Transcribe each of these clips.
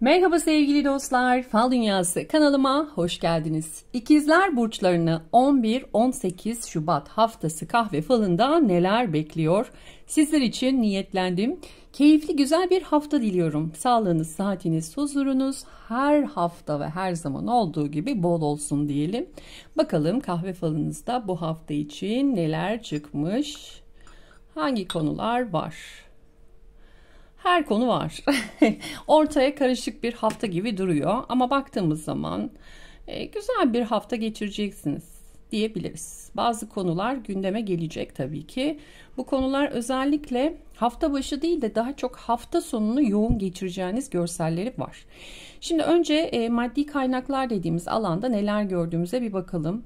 Merhaba sevgili dostlar, Fal Dünyası kanalıma hoş geldiniz. İkizler burçlarını 11-18 Şubat haftası kahve falında neler bekliyor? Sizler için niyetlendim. Keyifli güzel bir hafta diliyorum. Sağlığınız, saatiniz, huzurunuz her hafta ve her zaman olduğu gibi bol olsun diyelim. Bakalım kahve falınızda bu hafta için neler çıkmış? Hangi konular var? her konu var. Ortaya karışık bir hafta gibi duruyor ama baktığımız zaman e, güzel bir hafta geçireceksiniz diyebiliriz. Bazı konular gündeme gelecek tabii ki. Bu konular özellikle hafta başı değil de daha çok hafta sonunu yoğun geçireceğiniz görselleri var. Şimdi önce e, maddi kaynaklar dediğimiz alanda neler gördüğümüze bir bakalım.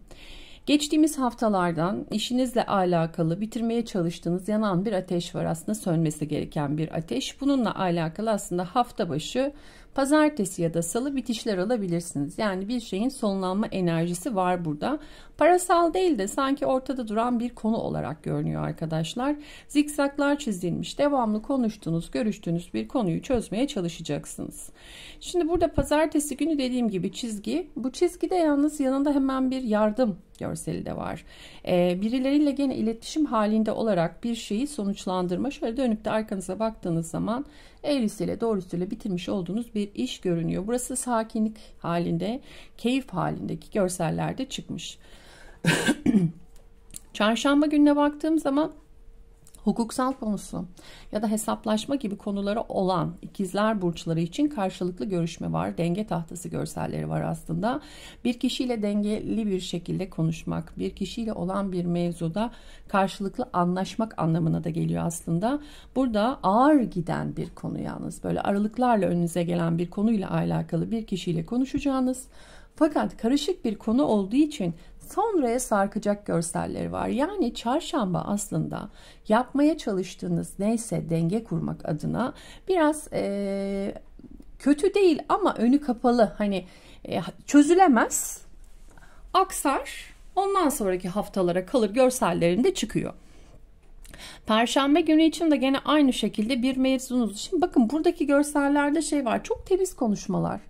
Geçtiğimiz haftalardan işinizle alakalı bitirmeye çalıştığınız yanan bir ateş var aslında sönmesi gereken bir ateş. Bununla alakalı aslında hafta başı Pazartesi ya da salı bitişler alabilirsiniz. Yani bir şeyin sonlanma enerjisi var burada. Parasal değil de sanki ortada duran bir konu olarak görünüyor arkadaşlar. Zikzaklar çizilmiş. Devamlı konuştuğunuz, görüştüğünüz bir konuyu çözmeye çalışacaksınız. Şimdi burada pazartesi günü dediğim gibi çizgi. Bu çizgide yalnız yanında hemen bir yardım görseli de var. Ee, birileriyle gene iletişim halinde olarak bir şeyi sonuçlandırma. Şöyle dönüp de arkanıza baktığınız zaman eğrisiyle doğrusuyla bitirmiş olduğunuz bir iş görünüyor. Burası sakinlik halinde, keyif halindeki görsellerde çıkmış. Çarşamba gününe baktığım zaman hukuksal konusu ya da hesaplaşma gibi konuları olan ikizler burçları için karşılıklı görüşme var. Denge tahtası görselleri var aslında. Bir kişiyle dengeli bir şekilde konuşmak, bir kişiyle olan bir mevzuda karşılıklı anlaşmak anlamına da geliyor aslında. Burada ağır giden bir konu yalnız böyle aralıklarla önünüze gelen bir konuyla alakalı bir kişiyle konuşacağınız fakat karışık bir konu olduğu için sonraya sarkacak görselleri var. Yani çarşamba aslında yapmaya çalıştığınız neyse denge kurmak adına biraz e, kötü değil ama önü kapalı hani e, çözülemez aksar ondan sonraki haftalara kalır görsellerinde çıkıyor. Perşembe günü için de gene aynı şekilde bir mevzunuz Şimdi bakın buradaki görsellerde şey var çok temiz konuşmalar.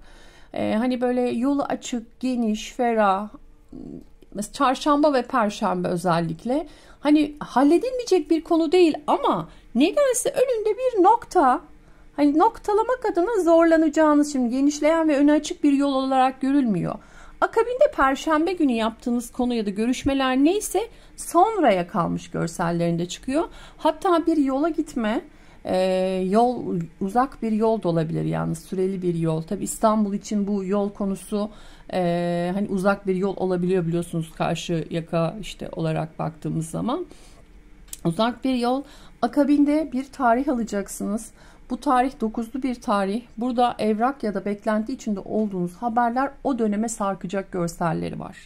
Ee, hani böyle yolu açık, geniş, ferah, mesela çarşamba ve perşembe özellikle hani halledilmeyecek bir konu değil ama nedense önünde bir nokta hani noktalamak adına zorlanacağınız şimdi genişleyen ve öne açık bir yol olarak görülmüyor. Akabinde perşembe günü yaptığınız konu ya da görüşmeler neyse sonraya kalmış görsellerinde çıkıyor. Hatta bir yola gitme, e, yol uzak bir yol da olabilir yani süreli bir yol tabi İstanbul için bu yol konusu e, hani uzak bir yol olabiliyor biliyorsunuz karşı yaka işte olarak baktığımız zaman uzak bir yol akabinde bir tarih alacaksınız bu tarih dokuzlu bir tarih. Burada evrak ya da beklenti içinde olduğunuz haberler o döneme sarkacak görselleri var.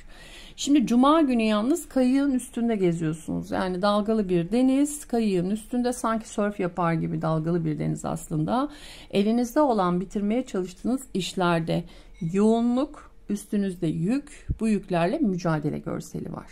Şimdi cuma günü yalnız kayığın üstünde geziyorsunuz. Yani dalgalı bir deniz, kayığın üstünde sanki sörf yapar gibi dalgalı bir deniz aslında. Elinizde olan bitirmeye çalıştığınız işlerde yoğunluk, üstünüzde yük, bu yüklerle mücadele görseli var.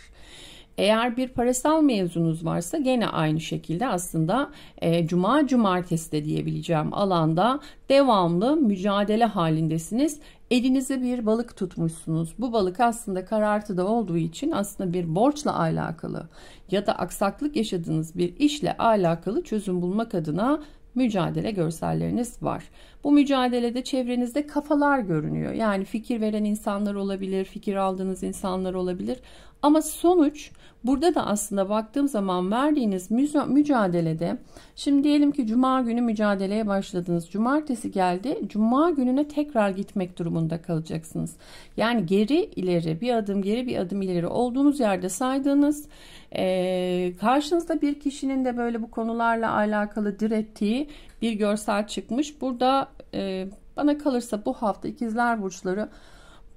Eğer bir parasal mevzunuz varsa gene aynı şekilde aslında e, cuma cumartesi de diyebileceğim alanda devamlı mücadele halindesiniz. Elinize bir balık tutmuşsunuz. Bu balık aslında karartıda olduğu için aslında bir borçla alakalı ya da aksaklık yaşadığınız bir işle alakalı çözüm bulmak adına mücadele görselleriniz var. Bu mücadelede çevrenizde kafalar görünüyor. Yani fikir veren insanlar olabilir, fikir aldığınız insanlar olabilir. Ama sonuç Burada da aslında baktığım zaman verdiğiniz mücadelede şimdi diyelim ki cuma günü mücadeleye başladınız. Cumartesi geldi. Cuma gününe tekrar gitmek durumunda kalacaksınız. Yani geri ileri bir adım geri bir adım ileri olduğunuz yerde saydığınız e, karşınızda bir kişinin de böyle bu konularla alakalı direttiği bir görsel çıkmış. Burada e, bana kalırsa bu hafta ikizler burçları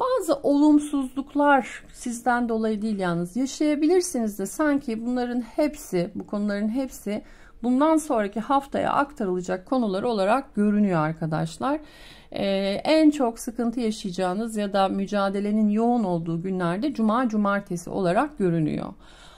bazı olumsuzluklar sizden dolayı değil yalnız yaşayabilirsiniz de sanki bunların hepsi bu konuların hepsi bundan sonraki haftaya aktarılacak konular olarak görünüyor arkadaşlar. Ee, en çok sıkıntı yaşayacağınız ya da mücadelenin yoğun olduğu günlerde cuma cumartesi olarak görünüyor.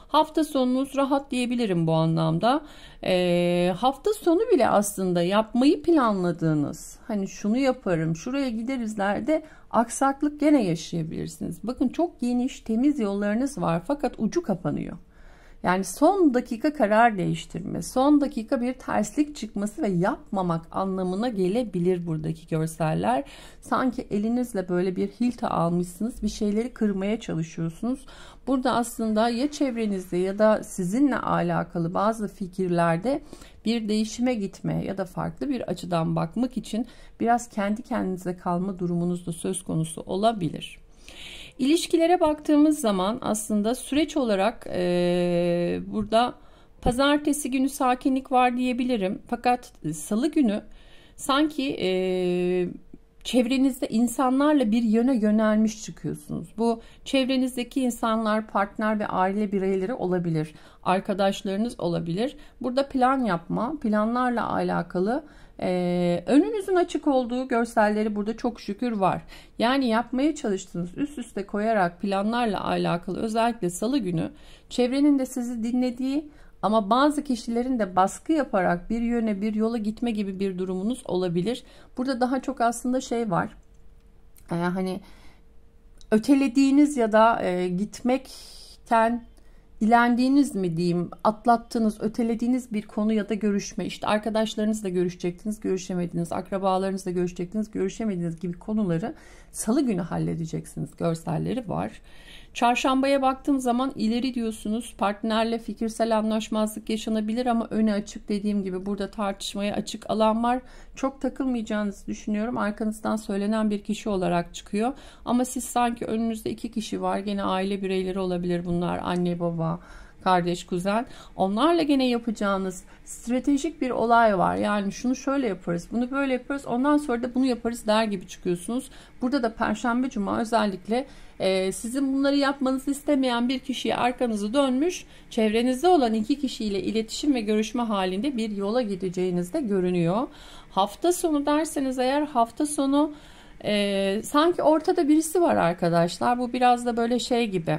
Hafta sonunuz rahat diyebilirim bu anlamda. E, hafta sonu bile aslında yapmayı planladığınız hani şunu yaparım şuraya giderizlerde aksaklık gene yaşayabilirsiniz. Bakın çok geniş temiz yollarınız var fakat ucu kapanıyor. Yani son dakika karar değiştirme, son dakika bir terslik çıkması ve yapmamak anlamına gelebilir buradaki görseller. Sanki elinizle böyle bir hilta almışsınız, bir şeyleri kırmaya çalışıyorsunuz. Burada aslında ya çevrenizde ya da sizinle alakalı bazı fikirlerde bir değişime gitme ya da farklı bir açıdan bakmak için biraz kendi kendinize kalma durumunuz da söz konusu olabilir. İlişkilere baktığımız zaman aslında süreç olarak e, burada pazartesi günü sakinlik var diyebilirim. Fakat salı günü sanki e, çevrenizde insanlarla bir yöne yönelmiş çıkıyorsunuz. Bu çevrenizdeki insanlar partner ve aile bireyleri olabilir. Arkadaşlarınız olabilir. Burada plan yapma, planlarla alakalı ee, önünüzün açık olduğu görselleri burada çok şükür var. Yani yapmaya çalıştığınız üst üste koyarak planlarla alakalı özellikle salı günü çevrenin de sizi dinlediği ama bazı kişilerin de baskı yaparak bir yöne bir yola gitme gibi bir durumunuz olabilir. Burada daha çok aslında şey var. Ee, hani ötelediğiniz ya da e, gitmekten ilendiğiniz mi diyeyim, atlattığınız, ötelediğiniz bir konu ya da görüşme, işte arkadaşlarınızla görüşecektiniz, görüşemediniz, akrabalarınızla görüşecektiniz, görüşemediniz gibi konuları salı günü halledeceksiniz. Görselleri var. Çarşambaya baktığım zaman ileri diyorsunuz partnerle fikirsel anlaşmazlık yaşanabilir ama öne açık dediğim gibi burada tartışmaya açık alan var. Çok takılmayacağınızı düşünüyorum arkanızdan söylenen bir kişi olarak çıkıyor ama siz sanki önünüzde iki kişi var gene aile bireyleri olabilir bunlar anne baba kardeş, kuzen. Onlarla gene yapacağınız stratejik bir olay var. Yani şunu şöyle yaparız, bunu böyle yaparız, ondan sonra da bunu yaparız der gibi çıkıyorsunuz. Burada da Perşembe, Cuma özellikle e, sizin bunları yapmanızı istemeyen bir kişiye arkanızı dönmüş, çevrenizde olan iki kişiyle iletişim ve görüşme halinde bir yola gideceğiniz de görünüyor. Hafta sonu derseniz eğer hafta sonu e, sanki ortada birisi var arkadaşlar. Bu biraz da böyle şey gibi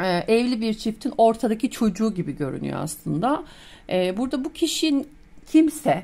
e, evli bir çiftin ortadaki çocuğu gibi görünüyor aslında. E, burada bu kişinin kimse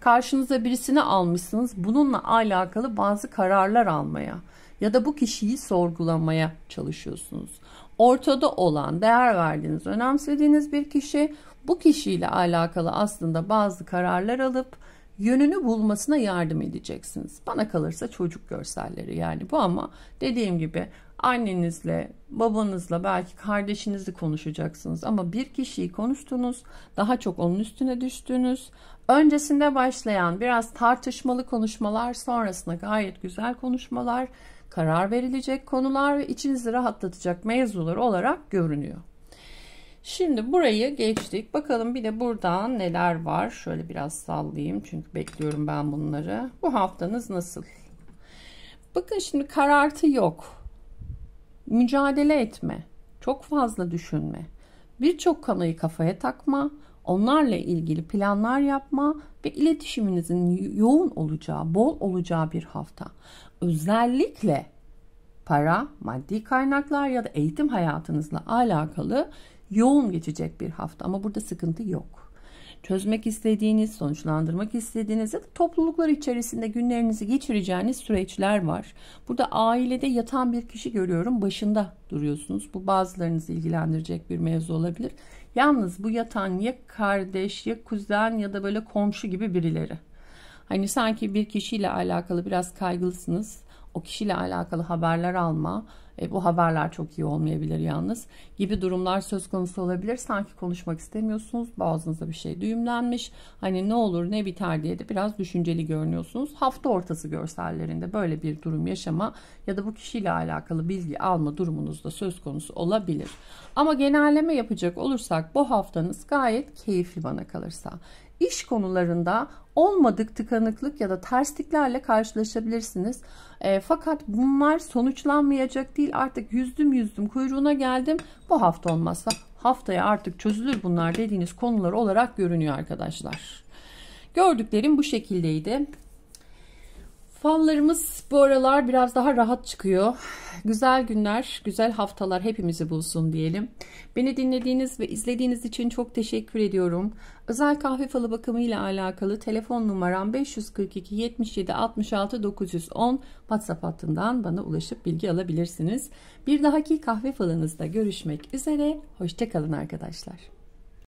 karşınıza birisini almışsınız bununla alakalı bazı kararlar almaya ya da bu kişiyi sorgulamaya çalışıyorsunuz. Ortada olan, değer verdiğiniz, önemsediğiniz bir kişi bu kişiyle alakalı aslında bazı kararlar alıp yönünü bulmasına yardım edeceksiniz. Bana kalırsa çocuk görselleri yani bu ama dediğim gibi annenizle, babanızla, belki kardeşinizi konuşacaksınız. Ama bir kişiyi konuştunuz, daha çok onun üstüne düştünüz. Öncesinde başlayan biraz tartışmalı konuşmalar, sonrasında gayet güzel konuşmalar, karar verilecek konular ve içinizi rahatlatacak mevzular olarak görünüyor. Şimdi burayı geçtik. Bakalım bir de buradan neler var. Şöyle biraz sallayayım çünkü bekliyorum ben bunları. Bu haftanız nasıl? Bakın şimdi karartı yok mücadele etme, çok fazla düşünme, birçok kanayı kafaya takma, onlarla ilgili planlar yapma ve iletişiminizin yoğun olacağı, bol olacağı bir hafta. Özellikle para, maddi kaynaklar ya da eğitim hayatınızla alakalı yoğun geçecek bir hafta ama burada sıkıntı yok çözmek istediğiniz, sonuçlandırmak istediğiniz ya da topluluklar içerisinde günlerinizi geçireceğiniz süreçler var. Burada ailede yatan bir kişi görüyorum. Başında duruyorsunuz. Bu bazılarınızı ilgilendirecek bir mevzu olabilir. Yalnız bu yatan ya kardeş ya kuzen ya da böyle komşu gibi birileri. Hani sanki bir kişiyle alakalı biraz kaygılısınız. O kişiyle alakalı haberler alma, e, bu haberler çok iyi olmayabilir yalnız gibi durumlar söz konusu olabilir. Sanki konuşmak istemiyorsunuz. Boğazınıza bir şey düğümlenmiş. Hani ne olur ne biter diye de biraz düşünceli görünüyorsunuz. Hafta ortası görsellerinde böyle bir durum yaşama ya da bu kişiyle alakalı bilgi alma durumunuzda söz konusu olabilir. Ama genelleme yapacak olursak bu haftanız gayet keyifli bana kalırsa iş konularında olmadık tıkanıklık ya da tersliklerle karşılaşabilirsiniz. E, fakat bunlar sonuçlanmayacak değil. Artık yüzdüm yüzdüm kuyruğuna geldim. Bu hafta olmazsa haftaya artık çözülür bunlar dediğiniz konular olarak görünüyor arkadaşlar. Gördüklerim bu şekildeydi. Fallarımız bu aralar biraz daha rahat çıkıyor. Güzel günler, güzel haftalar hepimizi bulsun diyelim. Beni dinlediğiniz ve izlediğiniz için çok teşekkür ediyorum. Özel kahve falı bakımı ile alakalı telefon numaram 542 77 66 910 WhatsApp hattından bana ulaşıp bilgi alabilirsiniz. Bir dahaki kahve falınızda görüşmek üzere. Hoşçakalın arkadaşlar.